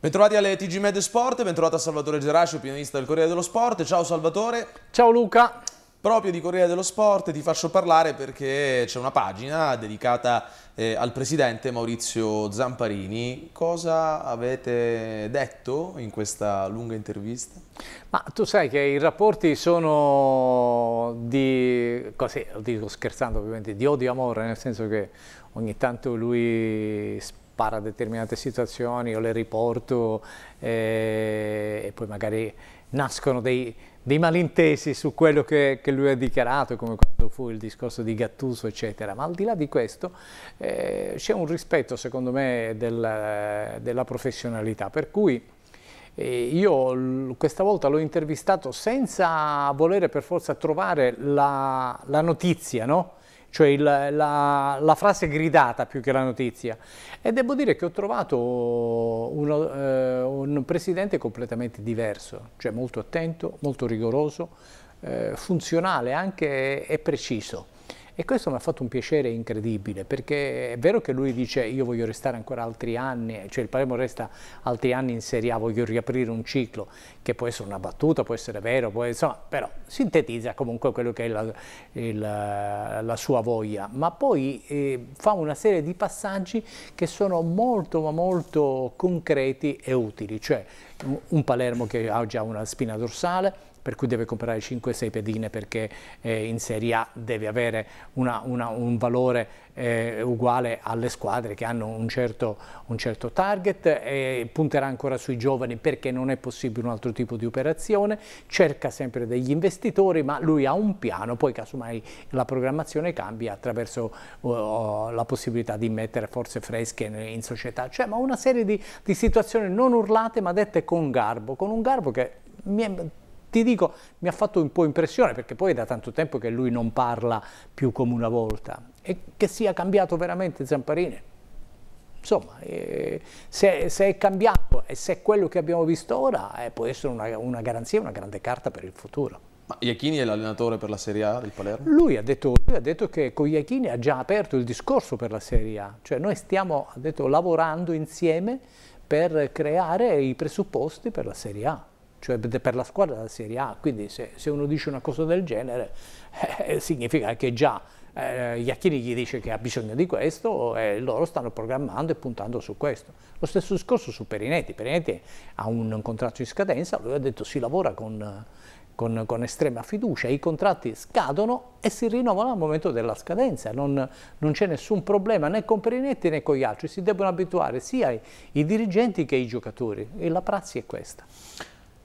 Bentrovati alle TG Med Sport, bentrovato a Salvatore Geracio, pianista del Corriere dello Sport. Ciao Salvatore. Ciao Luca. Proprio di Corriere dello Sport ti faccio parlare perché c'è una pagina dedicata eh, al presidente Maurizio Zamparini. Cosa avete detto in questa lunga intervista? Ma tu sai che i rapporti sono di, così, lo dico scherzando ovviamente, di odio e amore, nel senso che ogni tanto lui spara determinate situazioni, io le riporto eh, e poi magari nascono dei, dei malintesi su quello che, che, lui ha dichiarato, come quando fu il discorso di Gattuso, eccetera. Ma al di là di questo eh, c'è un rispetto, secondo me, del, della professionalità, per cui eh, io questa volta l'ho intervistato senza volere per forza trovare la, la notizia, no? cioè il, la, la, frase gridata più che la notizia. E devo dire che ho trovato uno, eh, un presidente completamente diverso, cioè molto attento, molto rigoroso, eh, funzionale anche e preciso. E questo mi ha fatto un piacere incredibile, perché è vero che lui dice io voglio restare ancora altri anni, cioè il Palermo resta altri anni in Serie A, voglio riaprire un ciclo, che può essere una battuta, può essere vero, può, insomma, però sintetizza comunque quello che è la, il, la sua voglia, ma poi eh, fa una serie di passaggi che sono molto ma molto concreti e utili, cioè un Palermo che ha già una spina dorsale, per cui deve comprare 5-6 pedine perché eh, in Serie A deve avere una, una, un valore eh, uguale alle squadre che hanno un certo, un certo target e punterà ancora sui giovani perché non è possibile un altro tipo di operazione, cerca sempre degli investitori ma lui ha un piano, poi casomai la programmazione cambia attraverso uh, la possibilità di mettere forze fresche in, in società, cioè ma una serie di, di situazioni non urlate ma dette con garbo, con un garbo che mi è ti dico, mi ha fatto un po' impressione perché poi è da tanto tempo che lui non parla più come una volta e che sia cambiato veramente Zamparini. Insomma, eh, se, se, è cambiato e se è quello che abbiamo visto ora, eh, può essere una, una garanzia, una grande carta per il futuro. Ma Iachini è l'allenatore per la Serie A del Palermo? Lui ha, detto, lui ha detto che con Iachini ha già aperto il discorso per la Serie A, cioè noi stiamo detto, lavorando insieme per creare i presupposti per la Serie A cioè per la squadra della Serie A, quindi se, se uno dice una cosa del genere eh, significa che già eh, Iacchini gli dice che ha bisogno di questo e loro stanno programmando e puntando su questo. Lo stesso discorso su Perinetti, Perinetti ha un, un contratto in scadenza, lui ha detto si lavora con, con, con, estrema fiducia, i contratti scadono e si rinnovano al momento della scadenza, non, non c'è nessun problema né con Perinetti né con gli altri, si debbono abituare sia i, i dirigenti che i giocatori e la prassi è questa.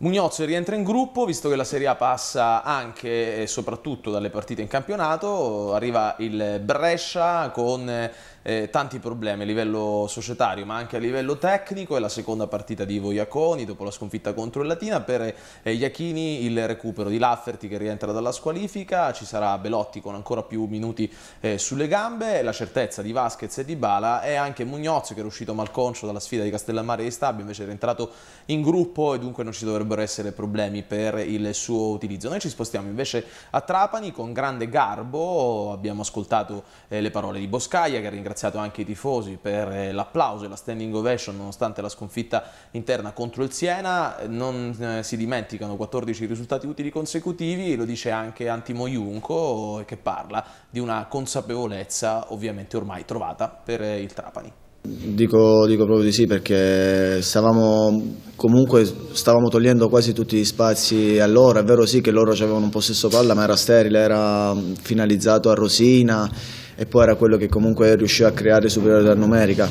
Mugnozzo rientra in gruppo, visto che la Serie A passa anche e soprattutto dalle partite in campionato, arriva il Brescia con eh, tanti problemi a livello societario ma anche a livello tecnico, è la seconda partita di Voiaconi dopo la sconfitta contro il Latina, per eh, Iachini il recupero di Lafferty che rientra dalla squalifica, ci sarà Belotti con ancora più minuti eh, sulle gambe, la certezza di Vasquez e di Bala e anche Mugnozzo che è uscito malconcio dalla sfida di Castellammare e di Stabio, invece è rientrato in gruppo e dunque non ci dovrebbero essere problemi per il suo utilizzo. Noi ci spostiamo invece a Trapani con grande garbo, abbiamo ascoltato eh, le parole di Boscaia che ringrazia ringraziato anche i tifosi per eh, l'applauso e la standing ovation nonostante la sconfitta interna contro il Siena, non eh, si dimenticano 14 risultati utili consecutivi, lo dice anche Antimo Iunco che parla di una consapevolezza ovviamente ormai trovata per eh, il Trapani. Dico, dico, proprio di sì perché stavamo comunque stavamo togliendo quasi tutti gli spazi a loro, è vero sì che loro avevano un possesso palla ma era sterile, era finalizzato a Rosina e poi era quello che comunque riusciva a creare superiore da numerica.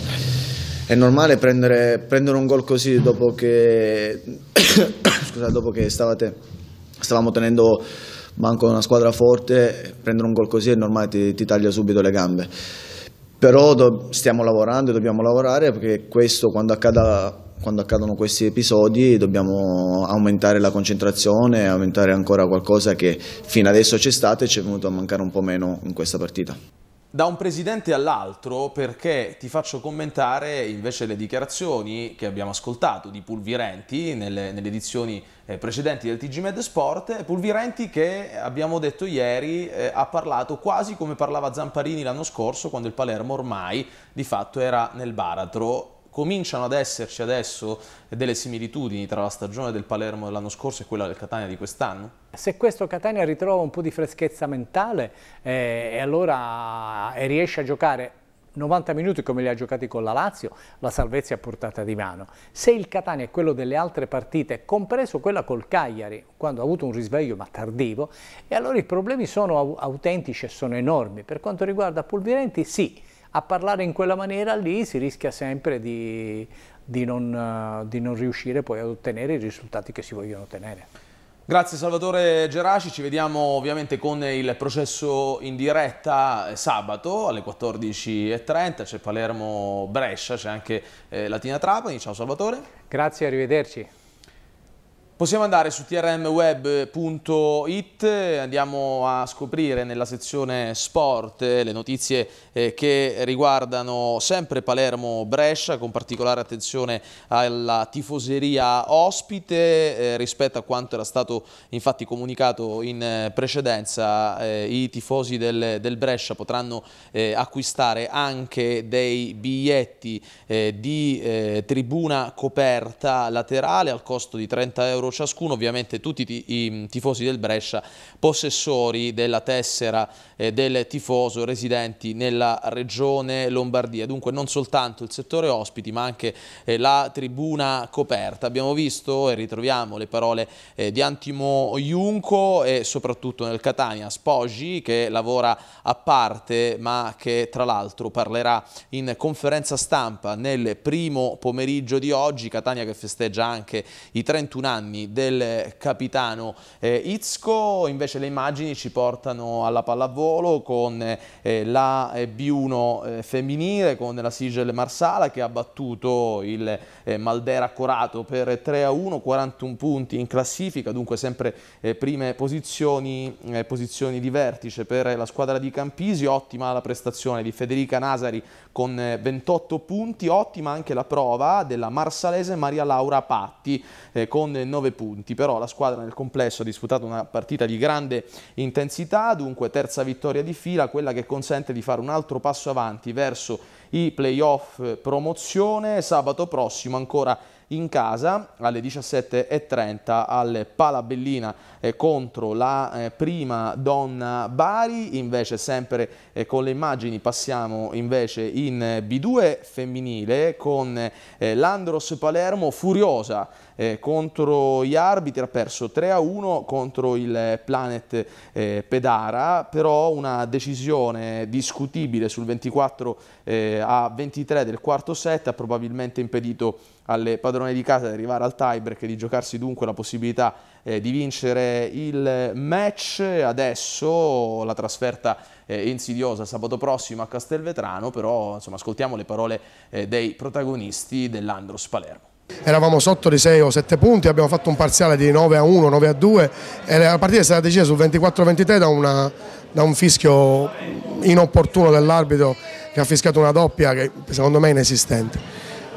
È normale prendere, prendere un gol così dopo che, scusa, dopo che stavate, stavamo tenendo manco una squadra forte, prendere un gol così è normale, ti, ti taglia subito le gambe. Però do, stiamo lavorando e dobbiamo lavorare perché questo quando, accada, quando accadono questi episodi dobbiamo aumentare la concentrazione, aumentare ancora qualcosa che fino adesso c'è stato e ci è venuto a mancare un po' meno in questa partita da un presidente all'altro perché ti faccio commentare invece le dichiarazioni che abbiamo ascoltato di Pulvirenti nelle, nelle edizioni eh, precedenti del TG Med Sport, Pulvirenti che abbiamo detto ieri eh, ha parlato quasi come parlava Zamparini l'anno scorso quando il Palermo ormai di fatto era nel baratro cominciano ad esserci adesso delle similitudini tra la stagione del Palermo dell'anno scorso e quella del Catania di quest'anno? Se questo Catania ritrova un po' di freschezza mentale eh, e allora eh, e riesce a giocare 90 minuti come li ha giocati con la Lazio, la salvezza è a portata di mano. Se il Catania è quello delle altre partite, compreso quella col Cagliari, quando ha avuto un risveglio ma tardivo, e allora i problemi sono autentici e sono enormi. Per quanto riguarda Pulvirenti, sì, a parlare in quella maniera lì si rischia sempre di, di, non, eh, di non riuscire poi ad ottenere i risultati che si vogliono ottenere. Grazie Salvatore Geraci, ci vediamo ovviamente con il processo in diretta eh, sabato alle 14.30, c'è Palermo-Brescia, c'è anche eh, Latina Trapani, ciao Salvatore. Grazie, arrivederci. Possiamo andare su trmweb.it, andiamo a scoprire nella sezione sport eh, le notizie eh, che riguardano sempre Palermo-Brescia, con particolare attenzione alla tifoseria ospite eh, rispetto a quanto era stato infatti comunicato in precedenza. I tifosi del, del Brescia potranno acquistare anche dei biglietti di tribuna coperta laterale al costo di 30 euro ciascuno, ovviamente tutti i tifosi del Brescia, possessori della tessera eh, del tifoso residenti nella regione Lombardia, dunque non soltanto il settore ospiti ma anche eh, la tribuna coperta. Abbiamo visto e ritroviamo le parole eh, di Antimo Iunco e soprattutto nel Catania Spoggi che lavora a parte ma che tra l'altro parlerà in conferenza stampa nel primo pomeriggio di oggi, Catania che festeggia anche i 31 anni anni del capitano eh, Itzco, invece le immagini ci portano alla pallavolo con eh, la eh, B1 eh, femminile, con la Sigel Marsala che ha battuto il eh, Maldera Corato per 3-1, a 41 punti in classifica, dunque sempre eh, prime posizioni, posizioni di vertice per la squadra di Campisi, ottima la prestazione di Federica Nasari con 28 punti, ottima anche la prova della marsalese Maria Laura Patti eh, con 9 9 punti, però la squadra nel complesso ha disputato una partita di grande intensità, dunque terza vittoria di fila, quella che consente di fare un altro passo avanti verso i playoff eh, promozione, sabato prossimo ancora in casa alle 17.30 al Palabellina eh, contro la eh, prima donna Bari, invece sempre eh, con le immagini passiamo invece in eh, B2 femminile con eh, l'Andros Palermo furiosa eh, contro gli arbitri, ha perso 3-1 contro il eh, Planet eh, Pedara, però una decisione discutibile sul 24 eh, a 23 del quarto set ha probabilmente impedito alle padrone di casa di arrivare al tiebreak e di giocarsi dunque la possibilità eh, di vincere il match. Adesso la trasferta eh, insidiosa sabato prossimo a Castelvetrano, però insomma, ascoltiamo le parole eh, dei protagonisti dell'Andros Palermo. Eravamo sotto di 6 o 7 punti, abbiamo fatto un parziale di 9 a 1, 9 a 2 e la partita è stata decisa sul 24-23 da, da un fischio inopportuno dell'arbitro che ha fischiato una doppia che secondo me è inesistente.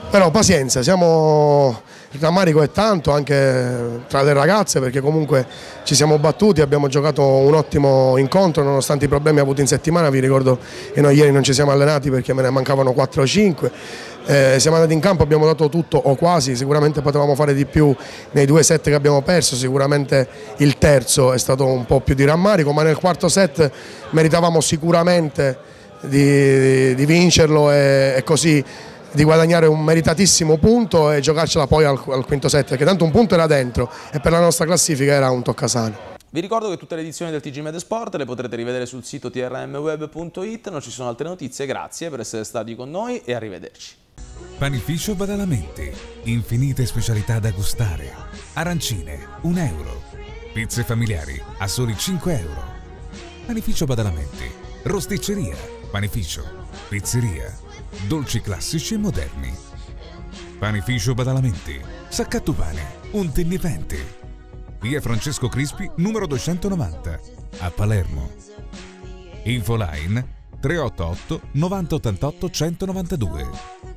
Però pazienza, siamo il rammarico è tanto anche tra le ragazze perché comunque ci siamo battuti, abbiamo giocato un ottimo incontro nonostante i problemi avuti in settimana, vi ricordo che noi ieri non ci siamo allenati perché me ne mancavano 4 o 5, eh, siamo andati in campo, abbiamo dato tutto o quasi, sicuramente potevamo fare di più nei due set che abbiamo perso, sicuramente il terzo è stato un po' più di rammarico, ma nel quarto set meritavamo sicuramente di, di vincerlo e, e così di guadagnare un meritatissimo punto e giocarcela poi al, al quinto set, perché tanto un punto era dentro e per la nostra classifica era un toccasano. Vi ricordo che tutte le edizioni del TG Med Sport le potrete rivedere sul sito trmweb.it, non ci sono altre notizie, grazie per essere stati con noi e arrivederci. Panificio Badalamenti, infinite specialità da gustare, arancine, 1 euro, pizze familiari a soli 5 euro, panificio Badalamenti, rosticceria, panificio, pizzeria dolci classici e moderni. Panificio Badalamenti, Saccatto Pane, Un Tennipente. Via Francesco Crispi, numero 290, a Palermo. Infoline 388 9088 192.